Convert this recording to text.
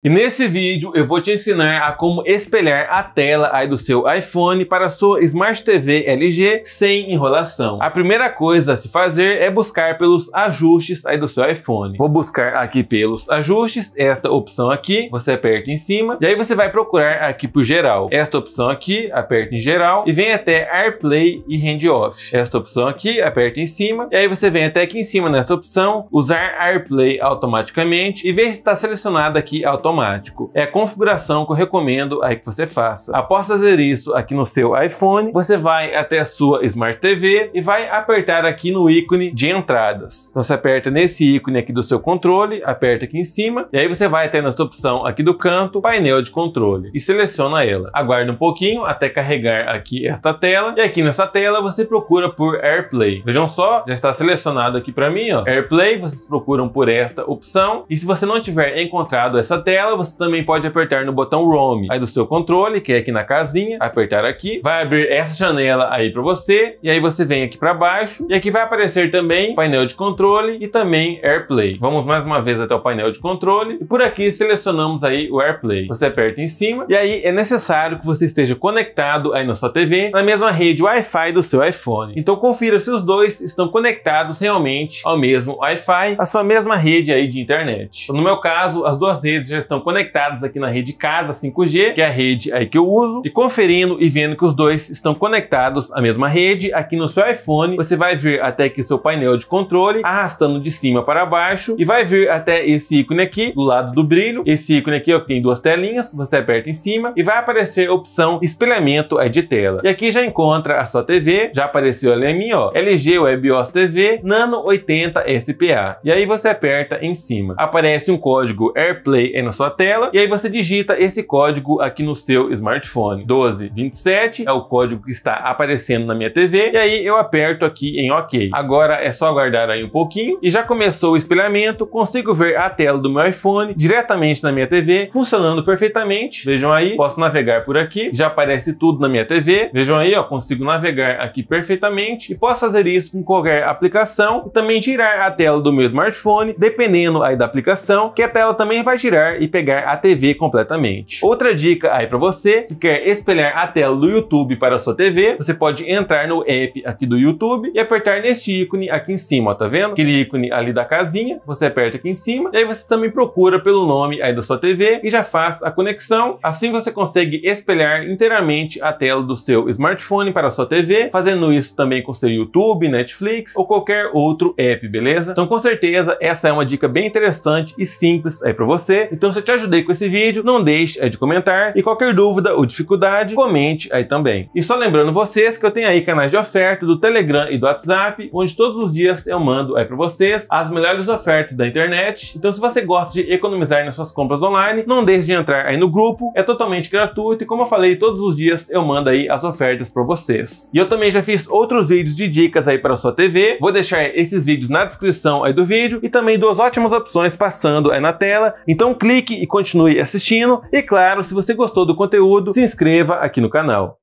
E nesse vídeo eu vou te ensinar a como espelhar a tela aí do seu iPhone para sua Smart TV LG sem enrolação. A primeira coisa a se fazer é buscar pelos ajustes aí do seu iPhone. Vou buscar aqui pelos ajustes, esta opção aqui, você aperta em cima e aí você vai procurar aqui por geral. Esta opção aqui, aperta em geral e vem até AirPlay e Hand Off. Esta opção aqui, aperta em cima e aí você vem até aqui em cima nesta opção, usar AirPlay automaticamente e ver se está selecionado aqui automaticamente automático. É a configuração que eu recomendo aí que você faça. Após fazer isso aqui no seu iPhone, você vai até a sua Smart TV e vai apertar aqui no ícone de entradas. Então você aperta nesse ícone aqui do seu controle, aperta aqui em cima e aí você vai até nessa opção aqui do canto, painel de controle e seleciona ela. Aguarda um pouquinho até carregar aqui esta tela e aqui nessa tela você procura por AirPlay. Vejam só, já está selecionado aqui para mim, ó. AirPlay, vocês procuram por esta opção e se você não tiver encontrado essa tela, tela, você também pode apertar no botão Roam aí do seu controle, que é aqui na casinha, apertar aqui, vai abrir essa janela aí para você, e aí você vem aqui para baixo, e aqui vai aparecer também painel de controle e também AirPlay. Vamos mais uma vez até o painel de controle, e por aqui selecionamos aí o AirPlay. Você aperta em cima, e aí é necessário que você esteja conectado aí na sua TV, na mesma rede Wi-Fi do seu iPhone. Então confira se os dois estão conectados realmente ao mesmo Wi-Fi, à sua mesma rede aí de internet. Então, no meu caso, as duas redes já estão conectados aqui na rede casa 5G, que é a rede aí que eu uso, e conferindo e vendo que os dois estão conectados à mesma rede. Aqui no seu iPhone, você vai ver até aqui seu painel de controle, arrastando de cima para baixo, e vai ver até esse ícone aqui, do lado do brilho. Esse ícone aqui, ó, que tem duas telinhas, você aperta em cima, e vai aparecer a opção espelhamento aí de tela. E aqui já encontra a sua TV, já apareceu ali a minha, ó, LG WebOS TV Nano 80 SPA. E aí você aperta em cima. Aparece um código AirPlay é no sua tela e aí você digita esse código aqui no seu smartphone. 1227 é o código que está aparecendo na minha TV e aí eu aperto aqui em OK. Agora é só aguardar aí um pouquinho e já começou o espelhamento, consigo ver a tela do meu iPhone diretamente na minha TV, funcionando perfeitamente. Vejam aí, posso navegar por aqui, já aparece tudo na minha TV. Vejam aí, ó, consigo navegar aqui perfeitamente e posso fazer isso com qualquer aplicação e também girar a tela do meu smartphone, dependendo aí da aplicação, que a tela também vai girar e pegar a TV completamente. Outra dica aí para você que quer espelhar a tela do YouTube para a sua TV, você pode entrar no app aqui do YouTube e apertar neste ícone aqui em cima, ó, tá vendo? Aquele ícone ali da casinha, você aperta aqui em cima e aí você também procura pelo nome aí da sua TV e já faz a conexão. Assim você consegue espelhar inteiramente a tela do seu smartphone para a sua TV, fazendo isso também com seu YouTube, Netflix ou qualquer outro app, beleza? Então com certeza essa é uma dica bem interessante e simples aí para você. Então eu te ajudei com esse vídeo, não deixe é, de comentar. E qualquer dúvida ou dificuldade, comente aí também. E só lembrando vocês que eu tenho aí canais de oferta do Telegram e do WhatsApp, onde todos os dias eu mando aí para vocês as melhores ofertas da internet. Então se você gosta de economizar nas suas compras online, não deixe de entrar aí no grupo, é totalmente gratuito e como eu falei, todos os dias eu mando aí as ofertas para vocês. E eu também já fiz outros vídeos de dicas aí para sua TV, vou deixar esses vídeos na descrição aí do vídeo e também duas ótimas opções passando aí na tela. Então clique clique e continue assistindo. E claro, se você gostou do conteúdo, se inscreva aqui no canal.